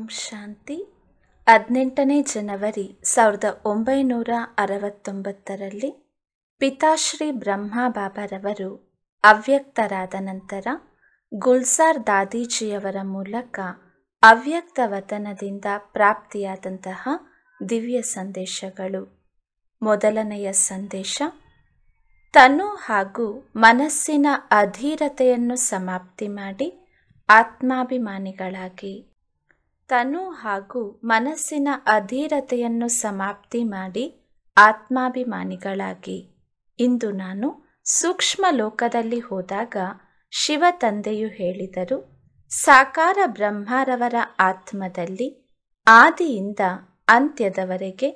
ಓಂ ಶಾಂತಿ ಹದಿನೆಂಟನೇ ಜನವರಿ ಸಾವಿರದ ಒಂಬೈನೂರ ಅರವತ್ತೊಂಬತ್ತರಲ್ಲಿ ಪಿತಾಶ್ರೀ ಬ್ರಹ್ಮ ಬಾಬಾರವರು ಅವ್ಯಕ್ತರಾದ ನಂತರ ಗುಲ್ಸಾರ್ ದಾದೀಜಿಯವರ ಮೂಲಕ ಅವ್ಯಕ್ತ ವತನದಿಂದ ಪ್ರಾಪ್ತಿಯಾದಂತಹ ದಿವ್ಯ ಸಂದೇಶಗಳು ಮೊದಲನೆಯ ಸಂದೇಶ ತನು ಹಾಗೂ ಮನಸ್ಸಿನ ಅಧೀರತೆಯನ್ನು ಸಮಾಪ್ತಿ ಮಾಡಿ ಆತ್ಮಾಭಿಮಾನಿಗಳಾಗಿ ತನು ಹಾಗೂ ಮನಸ್ಸಿನ ಅಧೀರತೆಯನ್ನು ಸಮಾಪ್ತಿ ಮಾಡಿ ಆತ್ಮಾಭಿಮಾನಿಗಳಾಗಿ ಇಂದು ನಾನು ಸೂಕ್ಷ್ಮ ಲೋಕದಲ್ಲಿ ಹೋದಾಗ ಶಿವ ತಂದೆಯು ಹೇಳಿದರು ಸಾಕಾರ ಬ್ರಹ್ಮರವರ ಆತ್ಮದಲ್ಲಿ ಆದಿಯಿಂದ ಅಂತ್ಯದವರೆಗೆ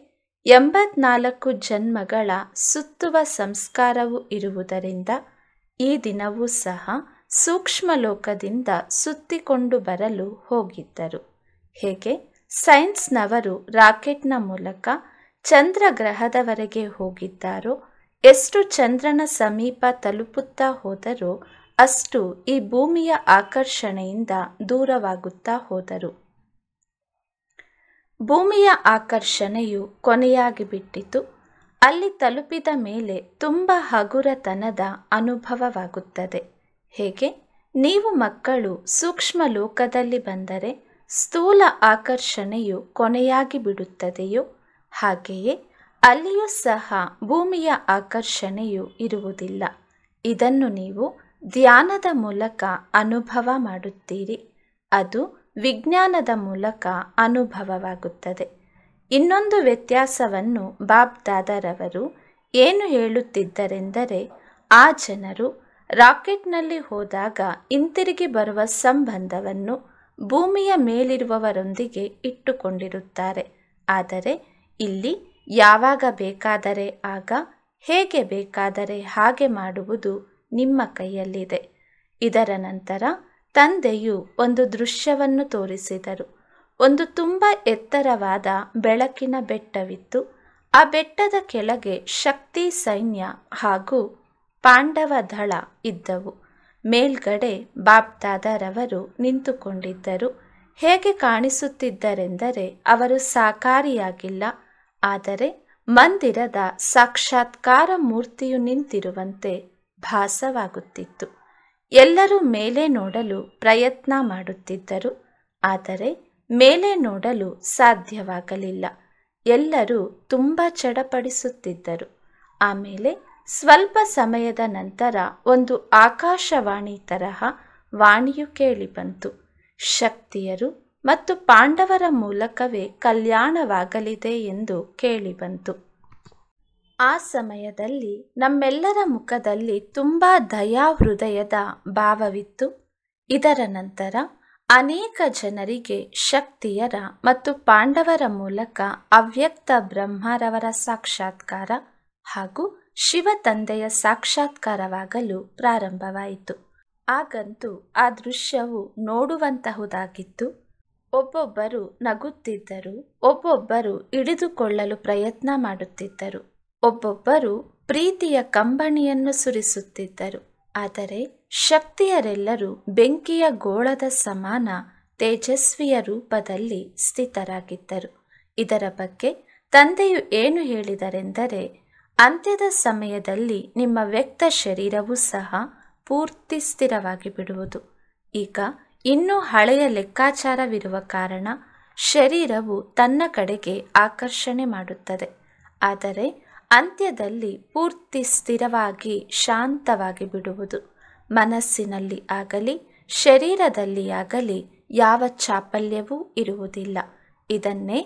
ಎಂಬತ್ನಾಲ್ಕು ಜನ್ಮಗಳ ಸುತ್ತುವ ಸಂಸ್ಕಾರವು ಇರುವುದರಿಂದ ಈ ದಿನವೂ ಸಹ ಸೂಕ್ಷ್ಮ ಲೋಕದಿಂದ ಸುತ್ತಿಕೊಂಡು ಬರಲು ಹೋಗಿದ್ದರು ಹೇಗೆ ಸೈನ್ಸ್ನವರು ರಾಕೆಟ್ನ ಮೂಲಕ ಚಂದ್ರ ಗ್ರಹದವರೆಗೆ ಹೋಗಿದ್ದಾರೋ ಎಷ್ಟು ಚಂದ್ರನ ಸಮೀಪ ತಲುಪುತ್ತಾ ಹೋದರೋ ಅಷ್ಟು ಈ ಭೂಮಿಯ ಆಕರ್ಷಣೆಯಿಂದ ದೂರವಾಗುತ್ತಾ ಹೋದರು ಭೂಮಿಯ ಆಕರ್ಷಣೆಯು ಕೊನೆಯಾಗಿ ಬಿಟ್ಟಿತು ಅಲ್ಲಿ ತಲುಪಿದ ಮೇಲೆ ತುಂಬ ಹಗುರತನದ ಅನುಭವವಾಗುತ್ತದೆ ಹೇಗೆ ನೀವು ಮಕ್ಕಳು ಸೂಕ್ಷ್ಮ ಲೋಕದಲ್ಲಿ ಬಂದರೆ ಸ್ಥೂಲ ಆಕರ್ಷಣೆಯು ಕೊನೆಯಾಗಿ ಬಿಡುತ್ತದೆಯೋ ಹಾಗೆಯೇ ಅಲ್ಲಿಯೂ ಸಹ ಭೂಮಿಯ ಆಕರ್ಷಣೆಯು ಇರುವುದಿಲ್ಲ ಇದನ್ನು ನೀವು ಧ್ಯಾನದ ಮೂಲಕ ಅನುಭವ ಮಾಡುತ್ತೀರಿ ಅದು ವಿಜ್ಞಾನದ ಮೂಲಕ ಅನುಭವವಾಗುತ್ತದೆ ಇನ್ನೊಂದು ವ್ಯತ್ಯಾಸವನ್ನು ಬಾಬ್ ದಾದರವರು ಏನು ಹೇಳುತ್ತಿದ್ದರೆಂದರೆ ಆ ಜನರು ರಾಕೆಟ್ನಲ್ಲಿ ಹೋದಾಗ ಹಿಂತಿರುಗಿ ಬರುವ ಸಂಬಂಧವನ್ನು ಭೂಮಿಯ ಮೇಲಿರುವವರೊಂದಿಗೆ ಇಟ್ಟುಕೊಂಡಿರುತ್ತಾರೆ ಆದರೆ ಇಲ್ಲಿ ಯಾವಾಗ ಬೇಕಾದರೆ ಆಗ ಹೇಗೆ ಬೇಕಾದರೆ ಹಾಗೆ ಮಾಡುವುದು ನಿಮ್ಮ ಕೈಯಲ್ಲಿದೆ ಇದರ ನಂತರ ತಂದೆಯು ಒಂದು ದೃಶ್ಯವನ್ನು ತೋರಿಸಿದರು ಒಂದು ತುಂಬ ಎತ್ತರವಾದ ಬೆಳಕಿನ ಬೆಟ್ಟವಿತ್ತು ಆ ಬೆಟ್ಟದ ಕೆಳಗೆ ಶಕ್ತಿ ಸೈನ್ಯ ಹಾಗೂ ಪಾಂಡವ ದಳ ಇದ್ದವು ಮೇಲ್ಗಡೆ ಬಾಬ್ದಾದರವರು ನಿಂತುಕೊಂಡಿದ್ದರು ಹೇಗೆ ಕಾಣಿಸುತ್ತಿದ್ದರೆಂದರೆ ಅವರು ಸಾಕಾರಿಯಾಗಿಲ್ಲ ಆದರೆ ಮಂದಿರದ ಸಾಕ್ಷಾತ್ಕಾರ ಮೂರ್ತಿಯು ನಿಂತಿರುವಂತೆ ಭಾಸವಾಗುತ್ತಿತ್ತು ಎಲ್ಲರೂ ಮೇಲೆ ನೋಡಲು ಪ್ರಯತ್ನ ಮಾಡುತ್ತಿದ್ದರು ಆದರೆ ಮೇಲೆ ನೋಡಲು ಸಾಧ್ಯವಾಗಲಿಲ್ಲ ಎಲ್ಲರೂ ತುಂಬ ಚಡಪಡಿಸುತ್ತಿದ್ದರು ಆಮೇಲೆ ಸ್ವಲ್ಪ ಸಮಯದ ನಂತರ ಒಂದು ಆಕಾಶವಾಣಿ ತರಹ ವಾಣಿಯು ಕೇಳಿಬಂತು ಶಕ್ತಿಯರು ಮತ್ತು ಪಾಂಡವರ ಮೂಲಕವೇ ಕಲ್ಯಾಣವಾಗಲಿದೆ ಎಂದು ಕೇಳಿಬಂತು ಆ ಸಮಯದಲ್ಲಿ ನಮ್ಮೆಲ್ಲರ ಮುಖದಲ್ಲಿ ತುಂಬ ದಯಾ ಹೃದಯದ ಭಾವವಿತ್ತು ಇದರ ನಂತರ ಅನೇಕ ಜನರಿಗೆ ಶಕ್ತಿಯರ ಮತ್ತು ಪಾಂಡವರ ಮೂಲಕ ಅವ್ಯಕ್ತ ಬ್ರಹ್ಮರವರ ಸಾಕ್ಷಾತ್ಕಾರ ಹಾಗೂ ಶಿವ ತಂದೆಯ ಸಾಕ್ಷಾತ್ಕಾರವಾಗಲು ಪ್ರಾರಂಭವಾಯಿತು ಆಗಂತೂ ಆ ದೃಶ್ಯವು ನೋಡುವಂತಹುದಾಗಿತ್ತು ಒಬ್ಬೊಬ್ಬರು ನಗುತ್ತಿದ್ದರು ಒಬ್ಬೊಬ್ಬರು ಹಿಡಿದುಕೊಳ್ಳಲು ಪ್ರಯತ್ನ ಮಾಡುತ್ತಿದ್ದರು ಒಬ್ಬೊಬ್ಬರು ಪ್ರೀತಿಯ ಕಂಬಣಿಯನ್ನು ಸುರಿಸುತ್ತಿದ್ದರು ಆದರೆ ಶಕ್ತಿಯರೆಲ್ಲರೂ ಬೆಂಕಿಯ ಗೋಳದ ಸಮಾನ ತೇಜಸ್ವಿಯ ರೂಪದಲ್ಲಿ ಸ್ಥಿತರಾಗಿದ್ದರು ಇದರ ಬಗ್ಗೆ ತಂದೆಯು ಏನು ಹೇಳಿದರೆಂದರೆ ಅಂತ್ಯದ ಸಮಯದಲ್ಲಿ ನಿಮ್ಮ ವ್ಯಕ್ತ ಶರೀರವೂ ಸಹ ಪೂರ್ತಿ ಸ್ಥಿರವಾಗಿ ಬಿಡುವುದು ಈಗ ಇನ್ನೂ ಹಳೆಯ ಲೆಕ್ಕಾಚಾರವಿರುವ ಕಾರಣ ಶರೀರವು ತನ್ನ ಕಡೆಗೆ ಆಕರ್ಷಣೆ ಮಾಡುತ್ತದೆ ಆದರೆ ಅಂತ್ಯದಲ್ಲಿ ಪೂರ್ತಿ ಸ್ಥಿರವಾಗಿ ಶಾಂತವಾಗಿ ಬಿಡುವುದು ಮನಸ್ಸಿನಲ್ಲಿ ಆಗಲಿ ಶರೀರದಲ್ಲಿ ಆಗಲಿ ಯಾವ ಚಾಪಲ್ಯವೂ ಇರುವುದಿಲ್ಲ ಇದನ್ನೇ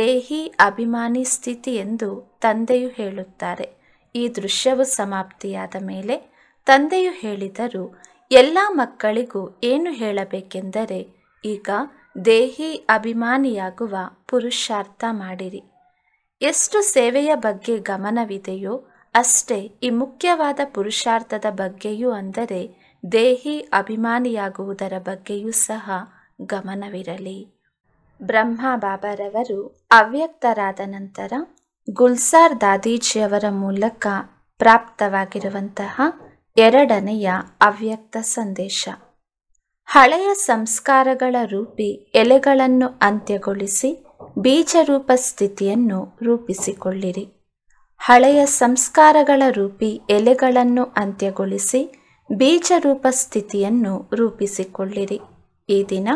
ದೇಹಿ ಅಭಿಮಾನಿ ಸ್ಥಿತಿ ಎಂದು ತಂದೆಯು ಹೇಳುತ್ತಾರೆ ಈ ದೃಶ್ಯವು ಸಮಾಪ್ತಿಯಾದ ಮೇಲೆ ತಂದೆಯು ಹೇಳಿದರು ಎಲ್ಲ ಮಕ್ಕಳಿಗೂ ಏನು ಹೇಳಬೇಕೆಂದರೆ ಈಗ ದೇಹಿ ಅಭಿಮಾನಿಯಾಗುವ ಪುರುಷಾರ್ಥ ಮಾಡಿರಿ ಎಷ್ಟು ಸೇವೆಯ ಬಗ್ಗೆ ಗಮನವಿದೆಯೋ ಅಷ್ಟೇ ಈ ಮುಖ್ಯವಾದ ಪುರುಷಾರ್ಥದ ಬಗ್ಗೆಯೂ ಅಂದರೆ ದೇಹಿ ಅಭಿಮಾನಿಯಾಗುವುದರ ಬಗ್ಗೆಯೂ ಸಹ ಗಮನವಿರಲಿ ಬ್ರಹ್ಮ ಬಾಬಾರವರು ಅವ್ಯಕ್ತರಾದ ನಂತರ ಗುಲ್ಸಾರ್ ದಾದೀಜಿಯವರ ಮೂಲಕ ಪ್ರಾಪ್ತವಾಗಿರುವಂತಹ ಎರಡನೆಯ ಅವ್ಯಕ್ತ ಸಂದೇಶ ಹಳೆಯ ಸಂಸ್ಕಾರಗಳ ರೂಪಿ ಎಲೆಗಳನ್ನು ಅಂತ್ಯಗೊಳಿಸಿ ಬೀಜರೂಪ ಸ್ಥಿತಿಯನ್ನು ರೂಪಿಸಿಕೊಳ್ಳಿರಿ ಹಳೆಯ ಸಂಸ್ಕಾರಗಳ ರೂಪಿ ಎಲೆಗಳನ್ನು ಅಂತ್ಯಗೊಳಿಸಿ ಬೀಜರೂಪ ಸ್ಥಿತಿಯನ್ನು ರೂಪಿಸಿಕೊಳ್ಳಿರಿ ಈ ದಿನ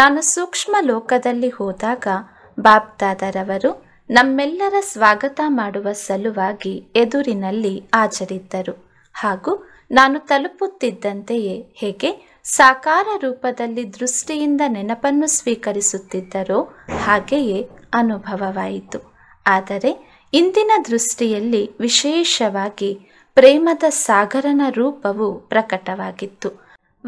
ನಾನು ಸೂಕ್ಷ್ಮ ಲೋಕದಲ್ಲಿ ಹೋದಾಗ ಬಾಬ್ದಾದರವರು ನಮ್ಮೆಲ್ಲರ ಸ್ವಾಗತ ಮಾಡುವ ಸಲುವಾಗಿ ಎದುರಿನಲ್ಲಿ ಹಾಜರಿದ್ದರು ಹಾಗೂ ನಾನು ತಲುಪುತ್ತಿದ್ದಂತೆಯೇ ಹೇಗೆ ಸಾಕಾರ ರೂಪದಲ್ಲಿ ದೃಷ್ಟಿಯಿಂದ ನೆನಪನ್ನು ಸ್ವೀಕರಿಸುತ್ತಿದ್ದರೋ ಹಾಗೆಯೇ ಅನುಭವವಾಯಿತು ಆದರೆ ಇಂದಿನ ದೃಷ್ಟಿಯಲ್ಲಿ ವಿಶೇಷವಾಗಿ ಪ್ರೇಮದ ಸಾಗರನ ರೂಪವು ಪ್ರಕಟವಾಗಿತ್ತು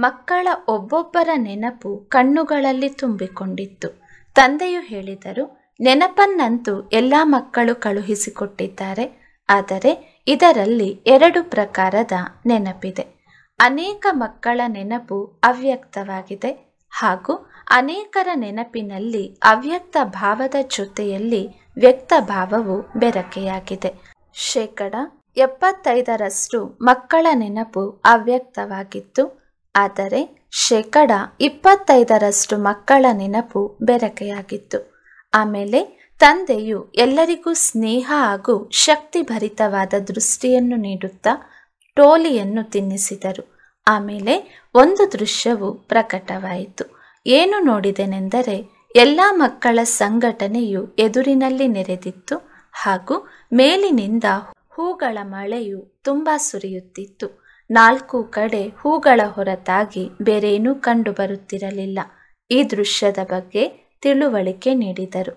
ಮಕ್ಕಳ ಒಬ್ಬೊಬ್ಬರ ನೆನಪು ಕಣ್ಣುಗಳಲ್ಲಿ ತುಂಬಿಕೊಂಡಿತ್ತು ತಂದೆಯು ಹೇಳಿದರು ನೆನಪನ್ನಂತೂ ಎಲ್ಲ ಮಕ್ಕಳು ಕಳುಹಿಸಿಕೊಟ್ಟಿದ್ದಾರೆ ಆದರೆ ಇದರಲ್ಲಿ ಎರಡು ಪ್ರಕಾರದ ನೆನಪಿದೆ ಅನೇಕ ಮಕ್ಕಳ ನೆನಪು ಅವ್ಯಕ್ತವಾಗಿದೆ ಹಾಗೂ ಅನೇಕರ ನೆನಪಿನಲ್ಲಿ ಅವ್ಯಕ್ತ ಭಾವದ ಜೊತೆಯಲ್ಲಿ ವ್ಯಕ್ತ ಭಾವವು ಬೆರಕೆಯಾಗಿದೆ ಶೇಕಡ ಎಪ್ಪತ್ತೈದರಷ್ಟು ಮಕ್ಕಳ ನೆನಪು ಅವ್ಯಕ್ತವಾಗಿತ್ತು ಆದರೆ ಶೇಕಡ ಇಪ್ಪತ್ತೈದರಷ್ಟು ಮಕ್ಕಳ ನೆನಪು ಬೆರಕೆಯಾಗಿತ್ತು ಆಮೇಲೆ ತಂದೆಯು ಎಲ್ಲರಿಗೂ ಸ್ನೇಹ ಹಾಗೂ ಶಕ್ತಿ ಭರಿತವಾದ ದೃಷ್ಟಿಯನ್ನು ನೀಡುತ್ತಾ ಟೋಲಿಯನ್ನು ತಿನ್ನಿಸಿದರು ಆಮೇಲೆ ಒಂದು ದೃಶ್ಯವು ಪ್ರಕಟವಾಯಿತು ಏನು ನೋಡಿದೆನೆಂದರೆ ಎಲ್ಲ ಮಕ್ಕಳ ಸಂಘಟನೆಯು ಎದುರಿನಲ್ಲಿ ನೆರೆದಿತ್ತು ಹಾಗೂ ಮೇಲಿನಿಂದ ಹೂಗಳ ಮಳೆಯು ತುಂಬ ಸುರಿಯುತ್ತಿತ್ತು ನಾಲ್ಕು ಕಡೆ ಹೂಗಳ ಹೊರತಾಗಿ ಬೇರೇನೂ ಕಂಡುಬರುತ್ತಿರಲಿಲ್ಲ ಈ ದೃಶ್ಯದ ಬಗ್ಗೆ ತಿಳುವಳಿಕೆ ನೀಡಿದರು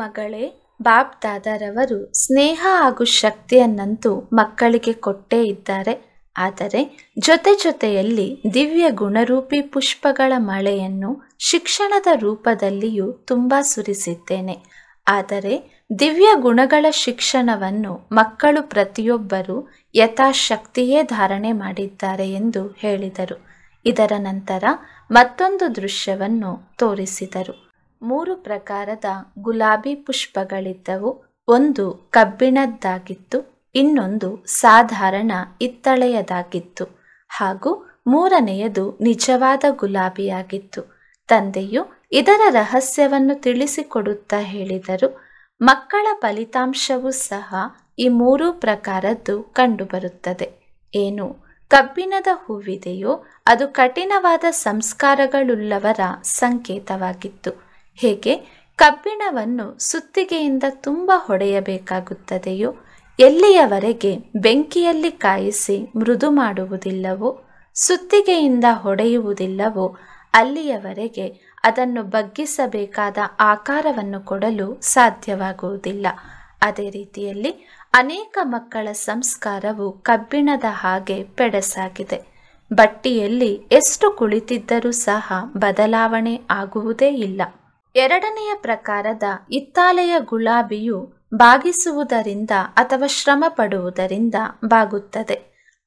ಮಗಳೇ ಬಾಬ್ ದಾದಾರವರು ಸ್ನೇಹ ಹಾಗೂ ಶಕ್ತಿಯನ್ನಂತೂ ಮಕ್ಕಳಿಗೆ ಕೊಟ್ಟೇ ಇದ್ದಾರೆ ಆದರೆ ಜೊತೆ ಜೊತೆಯಲ್ಲಿ ದಿವ್ಯ ಗುಣರೂಪಿ ಪುಷ್ಪಗಳ ಮಳೆಯನ್ನು ಶಿಕ್ಷಣದ ರೂಪದಲ್ಲಿಯೂ ತುಂಬ ಸುರಿಸಿದ್ದೇನೆ ಆದರೆ ದಿವ್ಯ ಗುಣಗಳ ಶಿಕ್ಷಣವನ್ನು ಮಕ್ಕಳು ಪ್ರತಿಯೊಬ್ಬರೂ ಯಥಾಶಕ್ತಿಯೇ ಧಾರಣೆ ಮಾಡಿದ್ದಾರೆ ಎಂದು ಹೇಳಿದರು ಇದರ ನಂತರ ಮತ್ತೊಂದು ದೃಶ್ಯವನ್ನು ತೋರಿಸಿದರು ಮೂರು ಪ್ರಕಾರದ ಗುಲಾಬಿ ಪುಷ್ಪಗಳಿದ್ದವು ಒಂದು ಕಬ್ಬಿಣದ್ದಾಗಿತ್ತು ಇನ್ನೊಂದು ಸಾಧಾರಣ ಇತ್ತಳೆಯದಾಗಿತ್ತು ಹಾಗೂ ಮೂರನೆಯದು ನಿಜವಾದ ಗುಲಾಬಿಯಾಗಿತ್ತು ತಂದೆಯು ಇದರ ರಹಸ್ಯವನ್ನು ತಿಳಿಸಿಕೊಡುತ್ತಾ ಹೇಳಿದರು ಮಕ್ಕಳ ಫಲಿತಾಂಶವೂ ಸಹ ಈ ಮೂರು ಪ್ರಕಾರದ್ದು ಕಂಡುಬರುತ್ತದೆ ಏನು ಕಬ್ಬಿಣದ ಹೂವಿದೆಯೋ ಅದು ಕಠಿಣವಾದ ಸಂಸ್ಕಾರಗಳುಳ್ಳವರ ಸಂಕೇತವಾಗಿತ್ತು ಹೇಗೆ ಕಬ್ಬಿಣವನ್ನು ಸುತ್ತಿಗೆಯಿಂದ ತುಂಬ ಹೊಡೆಯಬೇಕಾಗುತ್ತದೆಯೋ ಎಲ್ಲಿಯವರೆಗೆ ಬೆಂಕಿಯಲ್ಲಿ ಕಾಯಿಸಿ ಮೃದು ಮಾಡುವುದಿಲ್ಲವೋ ಸುತ್ತಿಗೆಯಿಂದ ಹೊಡೆಯುವುದಿಲ್ಲವೋ ಅಲ್ಲಿಯವರೆಗೆ ಅದನ್ನು ಬಗ್ಗಿಸಬೇಕಾದ ಆಕಾರವನ್ನು ಕೊಡಲು ಸಾಧ್ಯವಾಗುವುದಿಲ್ಲ ಅದೇ ರೀತಿಯಲ್ಲಿ ಅನೇಕ ಮಕ್ಕಳ ಸಂಸ್ಕಾರವು ಕಬ್ಬಿಣದ ಹಾಗೆ ಪೆಡಸಾಗಿದೆ ಬಟ್ಟಿಯಲ್ಲಿ ಎಷ್ಟು ಕುಳಿತಿದ್ದರೂ ಸಹ ಬದಲಾವಣೆ ಆಗುವುದೇ ಇಲ್ಲ ಎರಡನೆಯ ಪ್ರಕಾರದ ಇತ್ತಾಲೆಯ ಗುಲಾಬಿಯು ಬಾಗಿಸುವುದರಿಂದ ಅಥವಾ ಶ್ರಮ ಪಡುವುದರಿಂದ ಬಾಗುತ್ತದೆ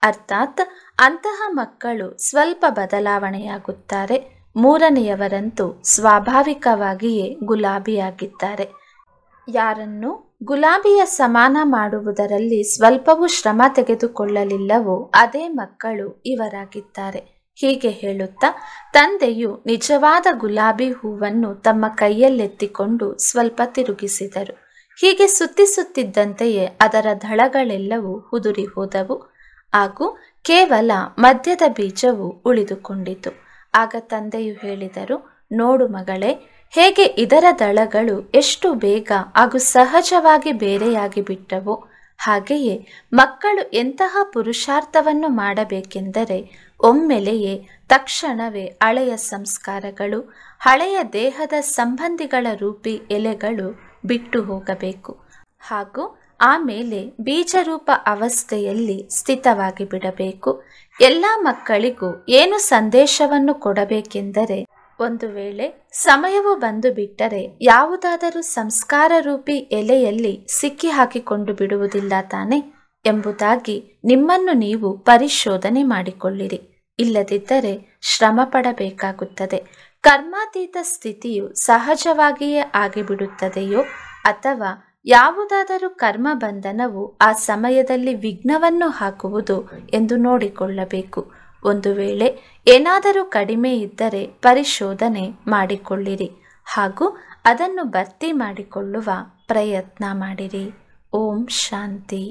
ಅರ್ಥಾತ್ ಅಂತಹ ಮಕ್ಕಳು ಸ್ವಲ್ಪ ಬದಲಾವಣೆಯಾಗುತ್ತಾರೆ ಮೂರನೆಯವರಂತೂ ಸ್ವಾಭಾವಿಕವಾಗಿಯೇ ಗುಲಾಬಿಯಾಗಿದ್ದಾರೆ ಯಾರನ್ನು ಗುಲಾಬಿಯ ಸಮಾನ ಮಾಡುವುದರಲ್ಲಿ ಸ್ವಲ್ಪವೂ ಶ್ರಮ ತೆಗೆದುಕೊಳ್ಳಲಿಲ್ಲವೋ ಅದೇ ಮಕ್ಕಳು ಇವರಾಗಿದ್ದಾರೆ ಹೀಗೆ ಹೇಳುತ್ತಾ ತಂದೆಯು ನಿಜವಾದ ಗುಲಾಬಿ ಹೂವನ್ನು ತಮ್ಮ ಕೈಯಲ್ಲೆತ್ತಿಕೊಂಡು ಸ್ವಲ್ಪ ತಿರುಗಿಸಿದರು ಹೀಗೆ ಸುತ್ತಿಸುತ್ತಿದ್ದಂತೆಯೇ ಅದರ ದಳಗಳೆಲ್ಲವೂ ಉದುರಿ ಹೋದವು ಹಾಗೂ ಕೇವಲ ಮದ್ಯದ ಬೀಜವು ಉಳಿದುಕೊಂಡಿತು ಆಗ ತಂದೆಯು ಹೇಳಿದರು ನೋಡು ಮಗಳೇ ಹೇಗೆ ಇದರ ದಳಗಳು ಎಷ್ಟು ಬೇಗ ಹಾಗೂ ಸಹಜವಾಗಿ ಬೇರೆಯಾಗಿ ಬಿಟ್ಟವು ಹಾಗೆಯೇ ಮಕ್ಕಳು ಎಂತಹ ಪುರುಷಾರ್ಥವನ್ನು ಮಾಡಬೇಕೆಂದರೆ ಒಮ್ಮೆಲೆಯೇ ತಕ್ಷಣವೇ ಹಳೆಯ ಸಂಸ್ಕಾರಗಳು ಹಳೆಯ ದೇಹದ ಸಂಬಂಧಿಗಳ ರೂಪಿ ಎಲೆಗಳು ಬಿಟ್ಟು ಹೋಗಬೇಕು ಹಾಗೂ ಆಮೇಲೆ ಬೀಜರೂಪ ಅವಸ್ಥೆಯಲ್ಲಿ ಸ್ಥಿತವಾಗಿ ಬಿಡಬೇಕು ಎಲ್ಲ ಮಕ್ಕಳಿಗೂ ಏನು ಸಂದೇಶವನ್ನು ಕೊಡಬೇಕೆಂದರೆ ಒಂದು ವೇಳೆ ಸಮಯವು ಬಂದು ಬಿಟ್ಟರೆ ಯಾವುದಾದರೂ ಸಂಸ್ಕಾರ ರೂಪಿ ಎಲೆಯಲ್ಲಿ ಸಿಕ್ಕಿ ಹಾಕಿಕೊಂಡು ಬಿಡುವುದಿಲ್ಲ ತಾನೆ ಎಂಬುದಾಗಿ ನಿಮ್ಮನ್ನು ನೀವು ಪರಿಶೋಧನೆ ಮಾಡಿಕೊಳ್ಳಿರಿ ಇಲ್ಲದಿದ್ದರೆ ಶ್ರಮ ಪಡಬೇಕಾಗುತ್ತದೆ ಕರ್ಮಾತೀತ ಸ್ಥಿತಿಯು ಸಹಜವಾಗಿಯೇ ಆಗಿಬಿಡುತ್ತದೆಯೋ ಅಥವಾ ಯಾವುದಾದರೂ ಕರ್ಮ ಬಂಧನವು ಆ ಸಮಯದಲ್ಲಿ ವಿಘ್ನವನ್ನು ಹಾಕುವುದು ಎಂದು ನೋಡಿಕೊಳ್ಳಬೇಕು ಒಂದು ವೇಳೆ ಏನಾದರೂ ಕಡಿಮೆ ಇದ್ದರೆ ಪರಿಶೋಧನೆ ಮಾಡಿಕೊಳ್ಳಿರಿ ಹಾಗೂ ಅದನ್ನು ಭರ್ತಿ ಮಾಡಿಕೊಳ್ಳುವ ಪ್ರಯತ್ನ ಮಾಡಿರಿ ಓಂ ಶಾಂತಿ